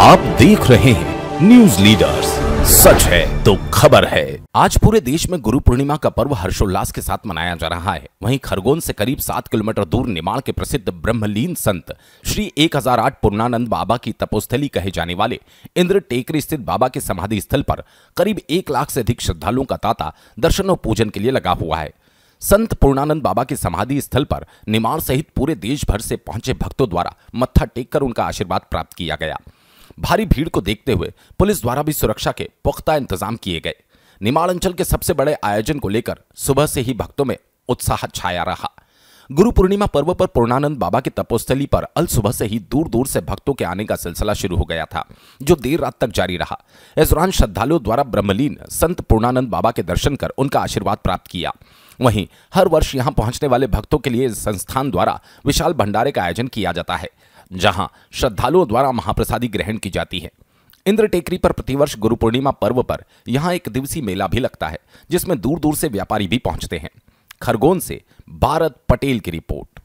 आप देख रहे हैं न्यूज लीडर्स सच है तो खबर है आज पूरे देश में गुरु पूर्णिमा का पर्व हर्षोल्लास के साथ मनाया जा रहा है वहीं खरगोन से करीब सात किलोमीटर दूर निमाड़ के प्रसिद्ध ब्रह्मलीन संत श्री 1008 पूर्णानंद बाबा की तपोस्थली कहे जाने वाले इंद्र टेकरी स्थित बाबा के समाधि स्थल पर करीब एक लाख से अधिक श्रद्धालुओं का तांता दर्शन और पूजन के लिए लगा हुआ है संत पूर्णानंद बाबा के समाधि स्थल पर निमाड़ सहित पूरे देश भर से पहुंचे भक्तों द्वारा मत्था टेक कर उनका आशीर्वाद प्राप्त किया गया भारी भीड़ को देखते हुए पुलिस द्वारा भी सुरक्षा के पुख्ता इंतजाम किए गए निमाड़ अंचल के सबसे बड़े आयोजन को लेकर सुबह से ही भक्तों में उत्साह छाया रहा गुरु पूर्णिमा पर्व पर पूर्णानंद बाबा की तपोस्थली पर अल सुबह से ही दूर दूर से भक्तों के आने का सिलसिला शुरू हो गया था जो देर रात तक जारी रहा इस दौरान श्रद्धालुओं द्वारा ब्रह्मलीन संत पूर्णानंद बाबा के दर्शन कर उनका आशीर्वाद प्राप्त किया वहीं हर वर्ष यहां पहुंचने वाले भक्तों के लिए संस्थान द्वारा विशाल भंडारे का आयोजन किया जाता है जहां श्रद्धालुओं द्वारा महाप्रसादी ग्रहण की जाती है इंद्र टेकरी पर प्रतिवर्ष गुरु पूर्णिमा पर्व पर यहाँ एक दिवसीय मेला भी लगता है जिसमें दूर दूर से व्यापारी भी पहुंचते हैं खरगोन से भारत पटेल की रिपोर्ट